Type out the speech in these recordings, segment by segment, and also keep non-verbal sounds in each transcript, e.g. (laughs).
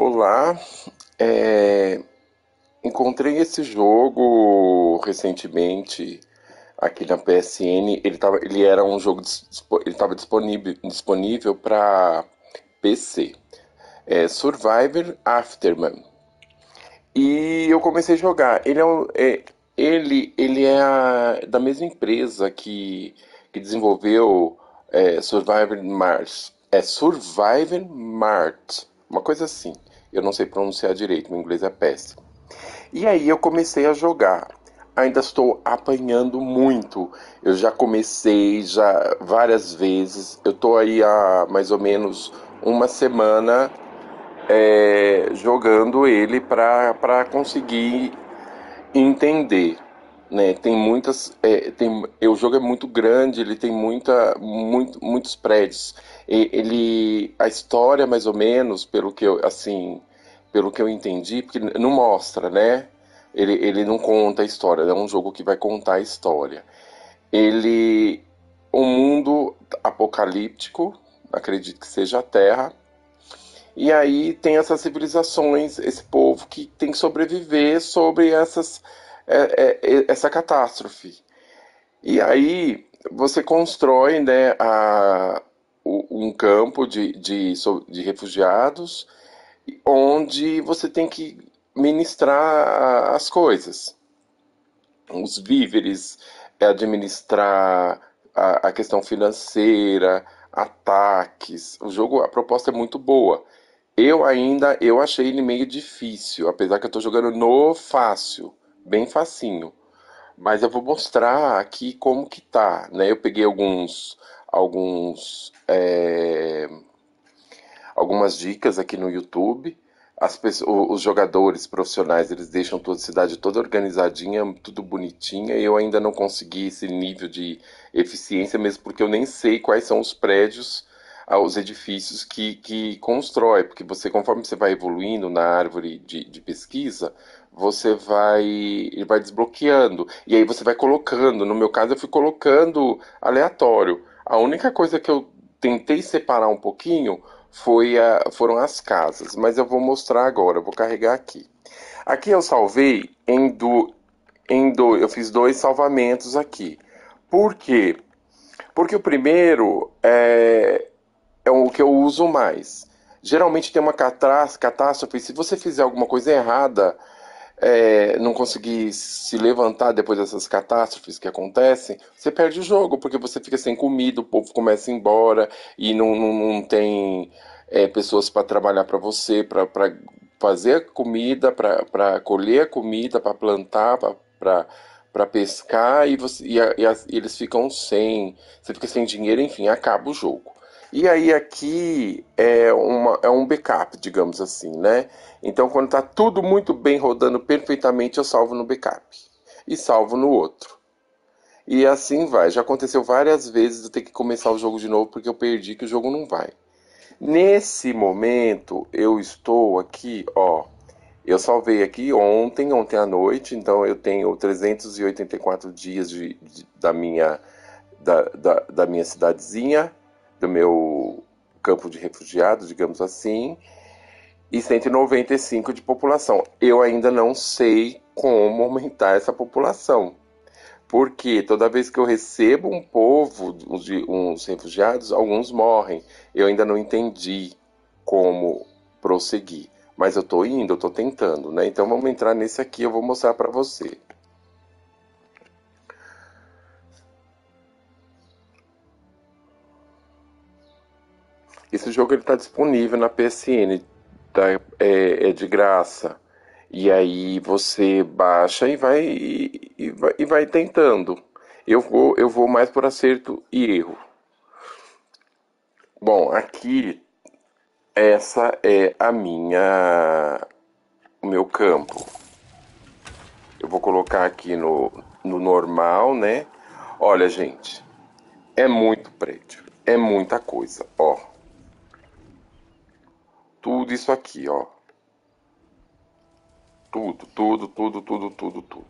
Olá, é... encontrei esse jogo recentemente aqui na PSN. Ele, tava, ele era um jogo, ele estava disponível, disponível para PC. É Survivor Afterman. E eu comecei a jogar. Ele é, um, é ele, ele é a, da mesma empresa que, que desenvolveu é, Survivor Mars. É Survivor Mart, uma coisa assim. Eu não sei pronunciar direito, meu inglês é péssimo. E aí eu comecei a jogar. Ainda estou apanhando muito. Eu já comecei já várias vezes. Eu estou aí há mais ou menos uma semana é, jogando ele para conseguir entender né? Tem muitas, é, tem, o jogo é muito grande, ele tem muita, muito, muitos prédios. E, ele, a história mais ou menos, pelo que eu, assim, pelo que eu entendi, porque não mostra, né? Ele, ele não conta a história, é um jogo que vai contar a história. Ele, um mundo apocalíptico, acredito que seja a Terra. E aí tem essas civilizações, esse povo que tem que sobreviver sobre essas é, é, essa catástrofe. E aí você constrói né, a, um campo de, de, de refugiados onde você tem que ministrar as coisas, os víveres, é, administrar a, a questão financeira, ataques. O jogo, a proposta é muito boa. Eu ainda, eu achei ele meio difícil, apesar que eu estou jogando no fácil bem facinho. Mas eu vou mostrar aqui como que tá, né? Eu peguei alguns, alguns, é, algumas dicas aqui no YouTube. Pessoas, os jogadores profissionais eles deixam toda a cidade toda organizadinha, tudo bonitinha, e eu ainda não consegui esse nível de eficiência, mesmo porque eu nem sei quais são os prédios aos edifícios que, que constrói, porque você, conforme você vai evoluindo na árvore de, de pesquisa, você vai vai desbloqueando e aí você vai colocando. No meu caso, eu fui colocando aleatório. A única coisa que eu tentei separar um pouquinho foi a, foram as casas, mas eu vou mostrar agora, vou carregar aqui. Aqui eu salvei em do, em do eu fiz dois salvamentos aqui. Por quê? Porque o primeiro é, é o que eu uso mais. Geralmente tem uma catástrofe, se você fizer alguma coisa errada, é, não conseguir se levantar depois dessas catástrofes que acontecem, você perde o jogo, porque você fica sem comida, o povo começa a ir embora e não, não, não tem é, pessoas para trabalhar para você, para fazer comida, para colher comida, para plantar, para pescar e, você, e, a, e a, eles ficam sem, você fica sem dinheiro, enfim, acaba o jogo. E aí aqui é, uma, é um backup, digamos assim, né? Então quando está tudo muito bem rodando perfeitamente, eu salvo no backup e salvo no outro. E assim vai. Já aconteceu várias vezes eu ter que começar o jogo de novo porque eu perdi que o jogo não vai. Nesse momento eu estou aqui, ó. Eu salvei aqui ontem, ontem à noite, então eu tenho 384 dias de, de da minha da, da, da, minha cidadezinha do meu campo de refugiados, digamos assim, e 195 de população. Eu ainda não sei como aumentar essa população. Porque toda vez que eu recebo um povo, uns, uns refugiados, alguns morrem. Eu ainda não entendi como prosseguir. Mas eu estou indo, eu estou tentando, né? Então vamos entrar nesse aqui, eu vou mostrar para você. Esse jogo ele está disponível na PSN, tá, é, é, de graça. E aí você baixa e vai, e, e, vai, e vai tentando. Eu vou, eu vou mais por acerto e erro. Bom, aqui essa é a minha o meu campo. Eu vou colocar aqui no, no normal, né? Olha, gente, é muito prédio, é muita coisa, ó tudo isso aqui, ó. Tudo, tudo, tudo, tudo, tudo, tudo.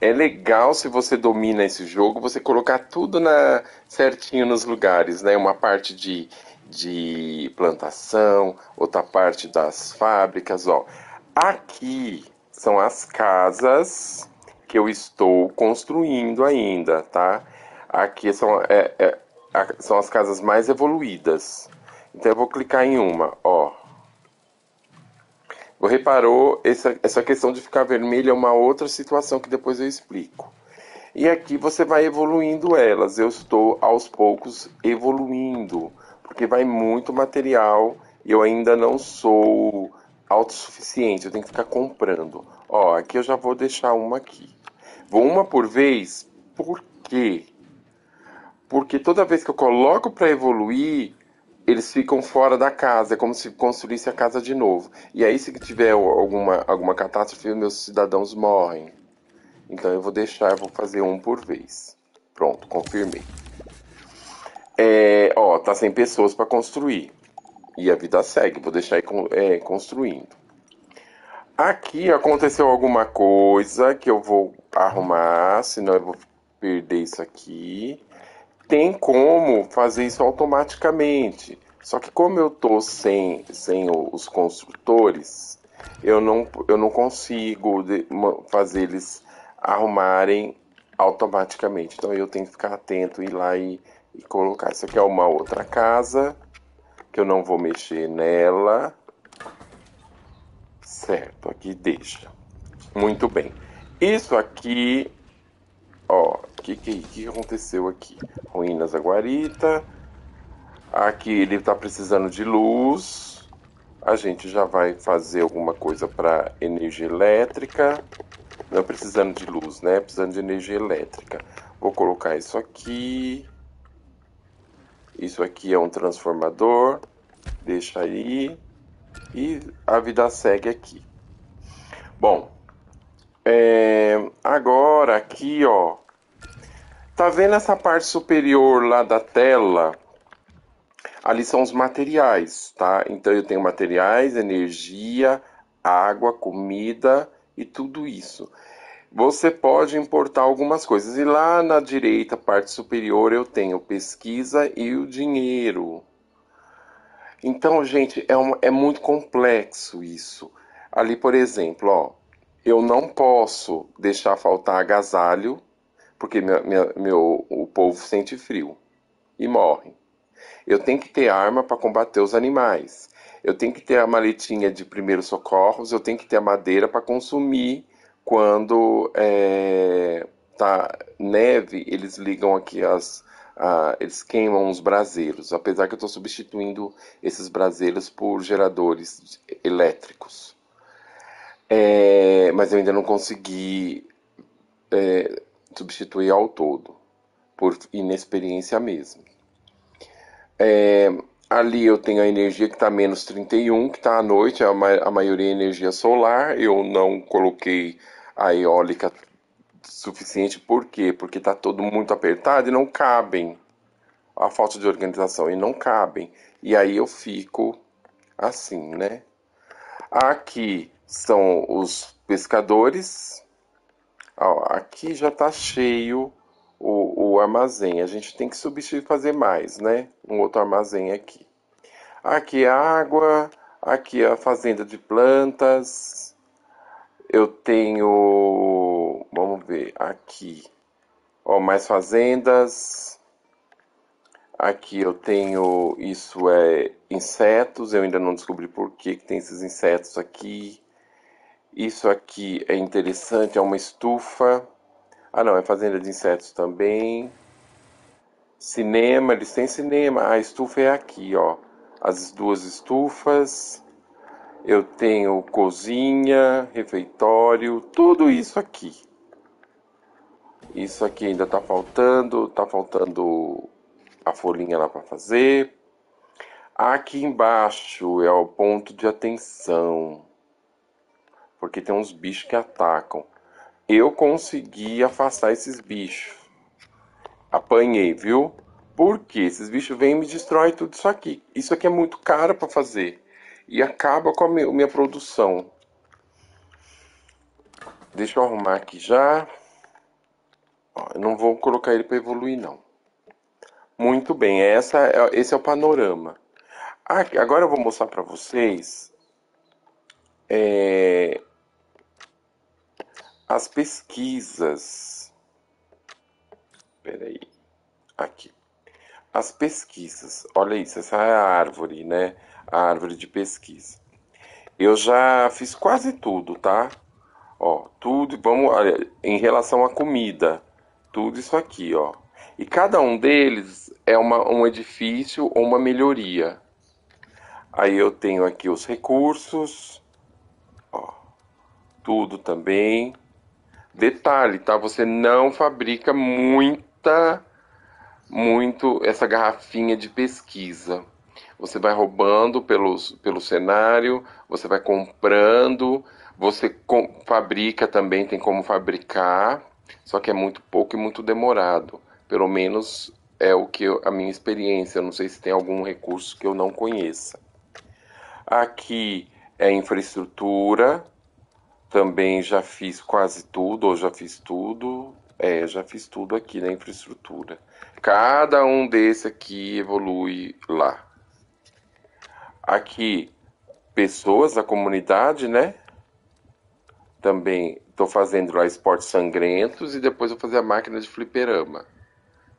É legal se você domina esse jogo, você colocar tudo na certinho nos lugares, né? Uma parte de, de plantação, outra parte das fábricas, ó. Aqui são as casas que eu estou construindo ainda, tá? Aqui são, é, é, são as casas mais evoluídas. Então eu vou clicar em uma, ó reparou, essa, essa questão de ficar vermelha é uma outra situação que depois eu explico. E aqui você vai evoluindo elas. Eu estou aos poucos evoluindo, porque vai muito material e eu ainda não sou autossuficiente, eu tenho que ficar comprando. Ó, aqui eu já vou deixar uma aqui. Vou uma por vez, por quê? Porque toda vez que eu coloco para evoluir, eles ficam fora da casa, é como se construísse a casa de novo. E aí, se tiver alguma, alguma catástrofe, meus cidadãos morrem. Então eu vou deixar, eu vou fazer um por vez. Pronto, confirmei. É, ó, tá sem pessoas para construir. E a vida segue, vou deixar é, construindo. Aqui aconteceu alguma coisa que eu vou arrumar, senão eu vou perder isso aqui tem como fazer isso automaticamente. Só que como eu tô sem, sem os construtores, eu não, eu não consigo de, fazer eles arrumarem automaticamente. Então eu tenho que ficar atento ir lá e, e colocar. Isso aqui é uma outra casa que eu não vou mexer nela. Certo, aqui deixa. Muito bem. Isso aqui Ó, o que, que, que aconteceu aqui? Ruínas da guarita. Aqui ele tá precisando de luz. A gente já vai fazer alguma coisa para energia elétrica. Não precisando de luz, né? Precisando de energia elétrica. Vou colocar isso aqui. Isso aqui é um transformador. Deixa aí. E a vida segue aqui. Bom, é, agora aqui, ó. Tá vendo essa parte superior lá da tela? Ali são os materiais, tá? Então eu tenho materiais, energia, água, comida e tudo isso. Você pode importar algumas coisas. E lá na direita, parte superior, eu tenho pesquisa e o dinheiro. Então, gente, é, um, é muito complexo isso. Ali, por exemplo, ó, eu não posso deixar faltar agasalho, porque minha, minha, meu, o povo sente frio e morre. Eu tenho que ter arma para combater os animais. Eu tenho que ter a maletinha de primeiros socorros. Eu tenho que ter a madeira para consumir quando é, tá neve. Eles ligam aqui as, eles queimam os braseiros, apesar que eu estou substituindo esses braseiros por geradores elétricos. É, mas eu ainda não consegui é, substituir ao todo, por inexperiência mesmo. É, ali eu tenho a energia que está menos 31, que está à noite, a, ma a maioria é energia solar. Eu não coloquei a eólica suficiente, por quê? Porque está todo muito apertado e não cabem. A falta de organização, e não cabem. E aí eu fico assim, né? Aqui são os pescadores. aqui já está cheio o, o, armazém. A gente tem que substituir fazer mais, né? Um outro armazém aqui. Aqui a é água, aqui é a fazenda de plantas. Eu tenho, vamos ver, aqui, ó, mais fazendas. Aqui eu tenho, isso é insetos, eu ainda não descobri por que, que tem esses insetos aqui. Isso aqui é interessante, é uma estufa. Ah, não, é fazenda de insetos também. Cinema, eles têm cinema. A estufa é aqui, ó. As duas estufas. Eu tenho cozinha, refeitório, tudo isso aqui. Isso aqui ainda tá faltando, tá faltando a folhinha lá para fazer. Aqui embaixo é o ponto de atenção porque tem uns bichos que atacam. Eu consegui afastar esses bichos. Apanhei, viu? Porque esses bichos vêm e me destrói tudo isso aqui. Isso aqui é muito caro para fazer. E acaba com a minha produção. Deixa eu arrumar aqui já. Ó, eu não vou colocar ele para evoluir, não. Muito bem, é essa, é, esse é o panorama. Ah, agora eu vou mostrar para vocês é, as pesquisas. Peraí, aqui. As pesquisas. Olha isso, essa é a árvore, né? A árvore de pesquisa. Eu já fiz quase tudo, tá? Ó, tudo, vamos, em relação à comida, tudo isso aqui, ó. E cada um deles é uma, um edifício ou uma melhoria. Aí eu tenho aqui os recursos, ó, tudo também. Detalhe, tá? Você não fabrica muita, muito essa garrafinha de pesquisa. Você vai roubando pelos, pelo cenário, você vai comprando, você com, fabrica também, tem como fabricar, só que é muito pouco e muito demorado. Pelo menos é o que eu, a minha experiência. Eu não sei se tem algum recurso que eu não conheça. Aqui é infraestrutura, também já fiz quase tudo, ou já fiz tudo. É, já fiz tudo aqui na infraestrutura. Cada um desse aqui evolui lá. Aqui, pessoas da comunidade, né? Também estou fazendo lá esportes sangrentos e depois vou fazer a máquina de fliperama.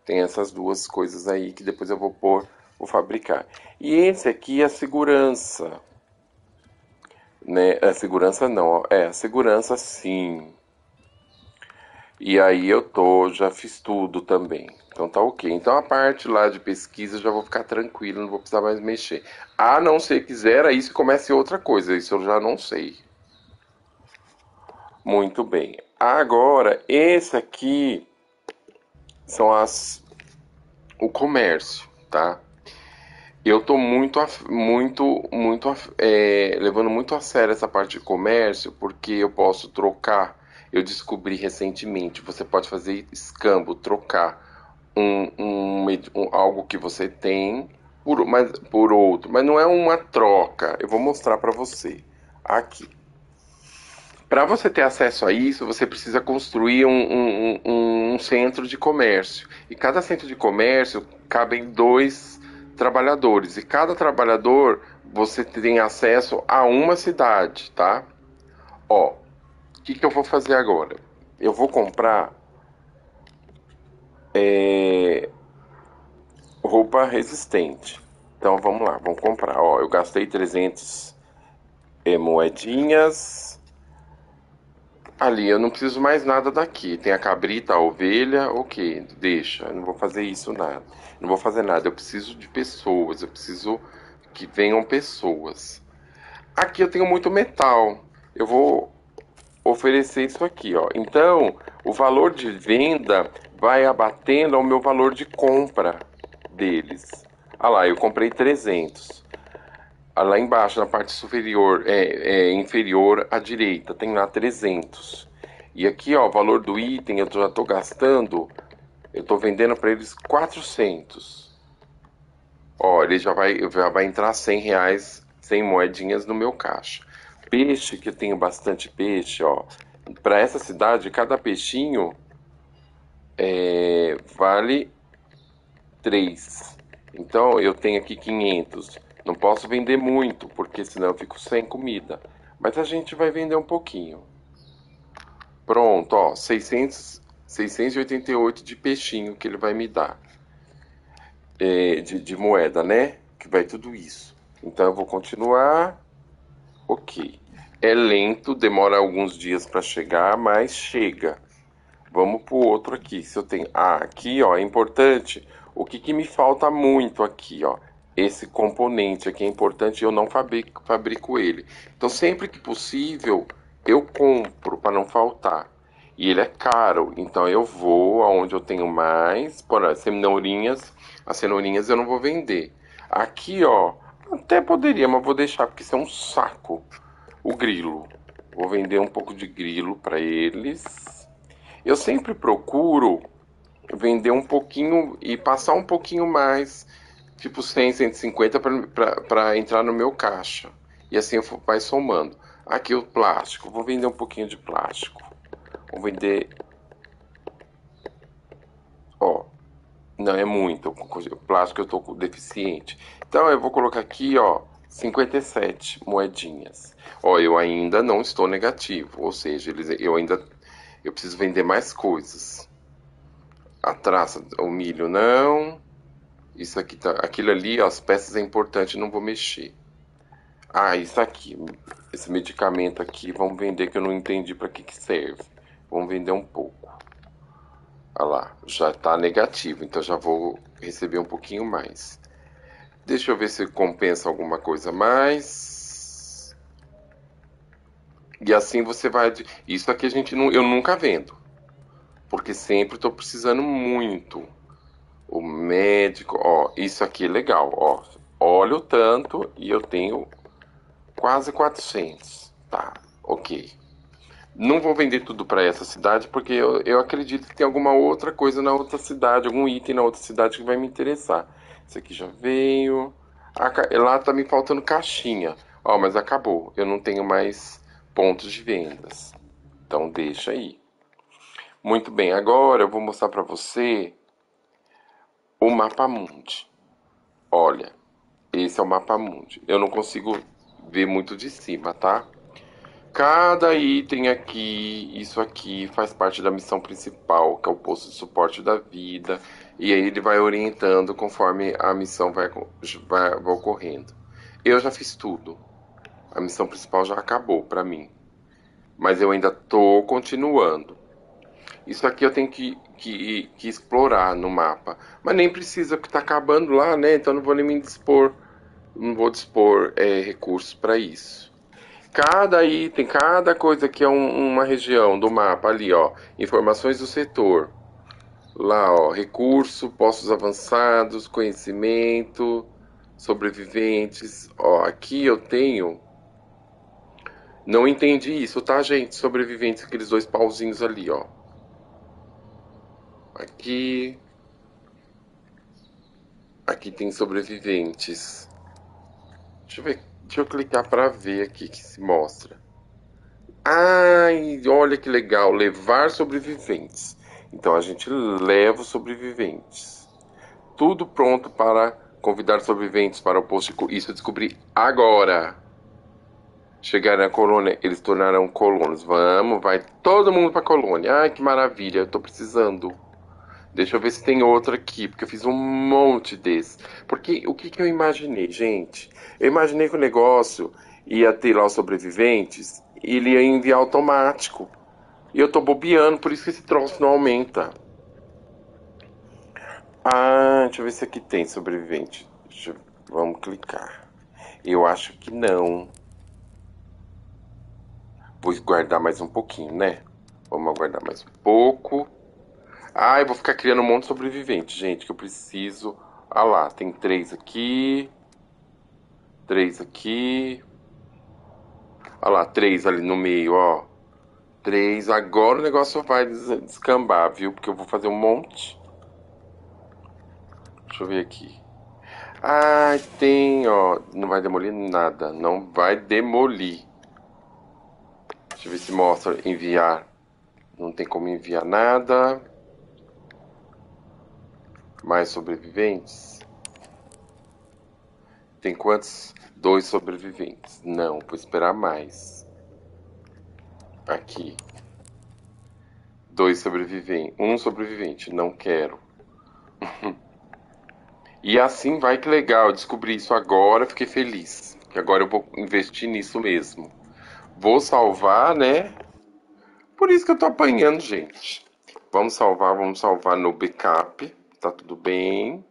Tem essas duas coisas aí que depois eu vou pôr, vou fabricar. E esse aqui é a segurança. Né? A segurança não, é, a segurança sim. E aí eu tô, já fiz tudo também. Então tá ok. Então a parte lá de pesquisa já vou ficar tranquilo, não vou precisar mais mexer. A não ser quiser, aí se comece outra coisa, isso eu já não sei. Muito bem. Agora, esse aqui são as o comércio, tá? eu tô muito, muito, muito é, levando muito a sério essa parte de comércio, porque eu posso trocar. Eu descobri recentemente, você pode fazer escambo, trocar um, um, um algo que você tem por, mas, por outro. Mas não é uma troca. Eu vou mostrar para você aqui. Para você ter acesso a isso, você precisa construir um, um, um centro de comércio. E cada centro de comércio cabem dois trabalhadores. E cada trabalhador você tem acesso a uma cidade, tá? Ó, o que, que eu vou fazer agora? Eu vou comprar é, roupa resistente. Então vamos lá, vamos comprar. Ó, eu gastei 300 é, moedinhas ali, eu não preciso mais nada daqui. Tem a cabrita, a ovelha, ok, deixa, eu não vou fazer isso nada. Não vou fazer nada, eu preciso de pessoas, eu preciso que venham pessoas. Aqui eu tenho muito metal. Eu vou oferecer isso aqui, ó. Então, o valor de venda vai abatendo ao meu valor de compra deles. Ah lá, eu comprei 300 lá embaixo, na parte superior, é, é, inferior à direita, tem lá 300. E aqui, ó, o valor do item, eu já estou gastando, eu tô vendendo para eles 400. Ó, ele já vai, já vai entrar 100 reais, 100 moedinhas no meu caixa. Peixe, que eu tenho bastante peixe, ó. Para essa cidade, cada peixinho é, vale 3. Então, eu tenho aqui 500 não posso vender muito, porque senão eu fico sem comida. Mas a gente vai vender um pouquinho. Pronto, ó, 600, 688 de peixinho que ele vai me dar. É, de, de moeda, né? Que vai tudo isso. Então eu vou continuar. Ok. É lento, demora alguns dias para chegar, mas chega. Vamos pro outro aqui. Se eu tenho, ah, aqui, ó, é importante. O que, que me falta muito aqui, ó, esse componente aqui é importante, eu não fabrico, fabrico ele. Então, sempre que possível, eu compro para não faltar. E ele é caro, então eu vou aonde eu tenho mais. Por as cenourinhas, as cenourinhas eu não vou vender. Aqui, ó, até poderia, mas vou deixar porque isso é um saco. O grilo. Vou vender um pouco de grilo para eles. Eu sempre procuro vender um pouquinho e passar um pouquinho mais tipo 100, 150 para entrar no meu caixa. E assim eu vai somando. Aqui o plástico, vou vender um pouquinho de plástico. Vou vender. Ó, não é muito. O plástico eu tô deficiente. Então eu vou colocar aqui, ó, 57 moedinhas. Ó, eu ainda não estou negativo, ou seja, eles, eu ainda eu preciso vender mais coisas. A traça, o milho não. Isso aqui tá, aquilo ali, ó, as peças é importante, não vou mexer. Ah, isso aqui, esse medicamento aqui, vamos vender que eu não entendi para que que serve. Vamos vender um pouco. Olha lá, já está negativo, então já vou receber um pouquinho mais. Deixa eu ver se compensa alguma coisa mais. E assim você vai. Isso aqui a gente não, eu nunca vendo, porque sempre estou precisando muito o médico, ó, isso aqui é legal, ó, olho tanto e eu tenho quase 400, tá, ok. Não vou vender tudo para essa cidade porque eu, eu acredito que tem alguma outra coisa na outra cidade, algum item na outra cidade que vai me interessar. Isso aqui já veio. A, lá tá me faltando caixinha. Ó, mas acabou. Eu não tenho mais pontos de vendas. Então deixa aí. Muito bem, agora eu vou mostrar para você o mapa mundi. Olha, esse é o mapa mundi. Eu não consigo ver muito de cima, tá? Cada item aqui, isso aqui, faz parte da missão principal, que é o posto de suporte da vida. E aí ele vai orientando conforme a missão vai, vai, vai ocorrendo. Eu já fiz tudo. A missão principal já acabou para mim. Mas eu ainda tô continuando isso aqui eu tenho que, que, que explorar no mapa. Mas nem precisa, porque está acabando lá, né? Então não vou nem me dispor, não vou dispor é, recursos para isso. Cada item, cada coisa que é um, uma região do mapa ali, ó. Informações do setor. Lá, ó, recurso, postos avançados, conhecimento, sobreviventes. Ó, aqui eu tenho não entendi isso, tá, gente? Sobreviventes, aqueles dois pauzinhos ali, ó. Aqui. Aqui tem sobreviventes. Deixa eu ver. Deixa eu clicar para ver aqui que se mostra. Ai, olha que legal. Levar sobreviventes. Então a gente leva os sobreviventes. Tudo pronto para convidar sobreviventes para o posto. De... Isso eu descobri agora. Chegaram à colônia, eles tornarão colonos. Vamos, vai todo mundo para a colônia. Ai, que maravilha, eu tô precisando. Deixa eu ver se tem outro aqui, porque eu fiz um monte desse. Porque o que, que eu imaginei, gente? Eu imaginei que o negócio ia ter lá os sobreviventes e ele ia enviar automático. E eu tô bobeando, por isso que esse troço não aumenta. Ah, deixa eu ver se aqui tem sobrevivente. Vamos clicar. Eu acho que não. Vou guardar mais um pouquinho, né? Vamos aguardar mais um pouco. Ah, eu vou ficar criando um monte de sobrevivente, gente, que eu preciso. Ah lá, tem três aqui. Três aqui. Ah lá, três ali no meio, ó. Três. Agora o negócio vai descambar, viu? Porque eu vou fazer um monte. Deixa eu ver aqui. Ah, tem, ó. Não vai demolir nada. Não vai demolir. Deixa eu ver se mostra enviar. Não tem como enviar nada. Mais sobreviventes? Tem quantos? Dois sobreviventes. Não, vou esperar mais. Aqui. Dois sobreviventes. Um sobrevivente. Não quero. (laughs) e assim vai que legal. Descobri isso agora, fiquei feliz. Que agora eu vou investir nisso mesmo. Vou salvar, né? Por isso que eu tô apanhando, gente. Vamos salvar, vamos salvar no backup. Tá tudo bem.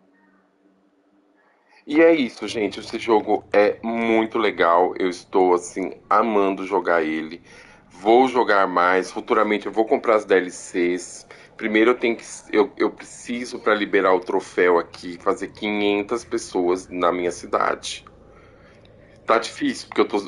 E é isso, gente. Esse jogo é muito legal. Eu estou, assim, amando jogar ele. Vou jogar mais. Futuramente eu vou comprar as DLCs. Primeiro eu tenho que. Eu, eu preciso para liberar o troféu aqui, fazer 500 pessoas na minha cidade. Tá difícil, porque eu tô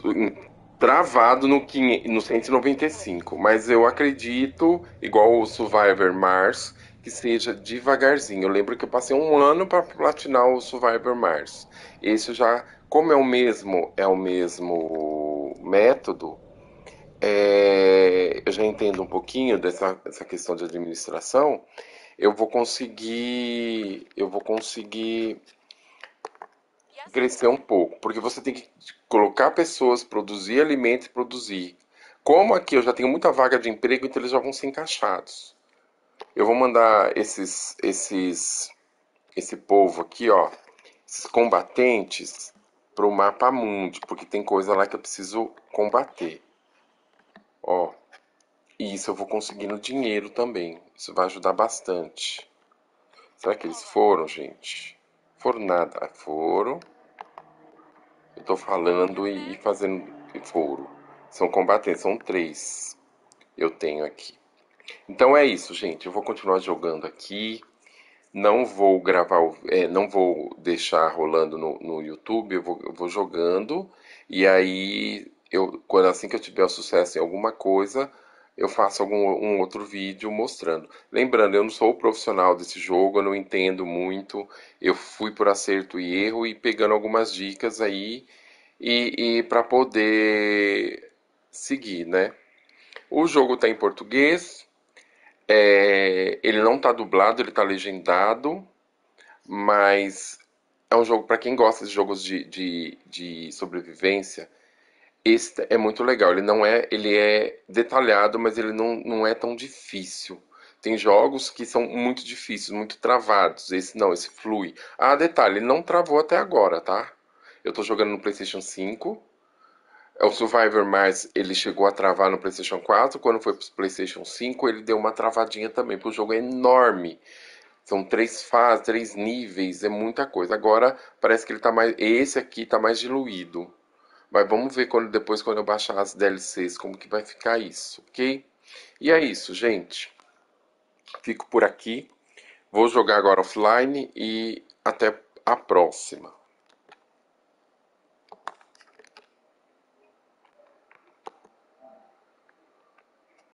travado no, 500, no 195. Mas eu acredito, igual o Survivor Mars, que seja devagarzinho. Eu lembro que eu passei um ano para platinar o Survivor Mars. Esse já, como é o mesmo, é o mesmo método, é, eu já entendo um pouquinho dessa, dessa questão de administração, eu vou conseguir, eu vou conseguir crescer um pouco, porque você tem que colocar pessoas, produzir alimentos, produzir. Como aqui eu já tenho muita vaga de emprego, então eles já vão ser encaixados. Eu vou mandar esses, esses, esse povo aqui, ó, esses combatentes, para o mapa mundi, porque tem coisa lá que eu preciso combater. Ó, e isso eu vou conseguindo dinheiro também. Isso vai ajudar bastante. Será que eles foram, gente? Foram nada. foram. Eu tô falando e, e fazendo. Foram. São combatentes, são três. Eu tenho aqui. Então é isso, gente. Eu vou continuar jogando aqui. Não vou gravar, é, não vou deixar rolando no, no YouTube. Eu vou, eu vou, jogando e aí eu, quando assim que eu tiver sucesso em alguma coisa, eu faço algum um outro vídeo mostrando. Lembrando, eu não sou profissional desse jogo, eu não entendo muito. Eu fui por acerto e erro e pegando algumas dicas aí e, e para poder seguir, né? O jogo está em português, é, ele não tá dublado, ele tá legendado, mas é um jogo para quem gosta de jogos de, de, de, sobrevivência. Este é muito legal. Ele não é, ele é detalhado, mas ele não, não é tão difícil. Tem jogos que são muito difíceis, muito travados. Esse não, esse flui. Ah, detalhe, ele não travou até agora, tá? Eu tô jogando no PlayStation 5 é o Survivor mais ele chegou a travar no PlayStation 4, quando foi para o PlayStation 5, ele deu uma travadinha também, porque o jogo é enorme. São três fases, três níveis, é muita coisa. Agora parece que ele tá mais. Esse aqui tá mais diluído. Mas vamos ver quando depois quando eu baixar as DLCs como que vai ficar isso, ok? E é isso, gente. Fico por aqui. Vou jogar agora offline e até a próxima.